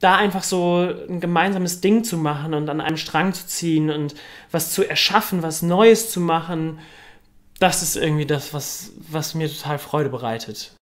da einfach so ein gemeinsames Ding zu machen und an einem Strang zu ziehen und was zu erschaffen, was Neues zu machen, das ist irgendwie das, was, was mir total Freude bereitet.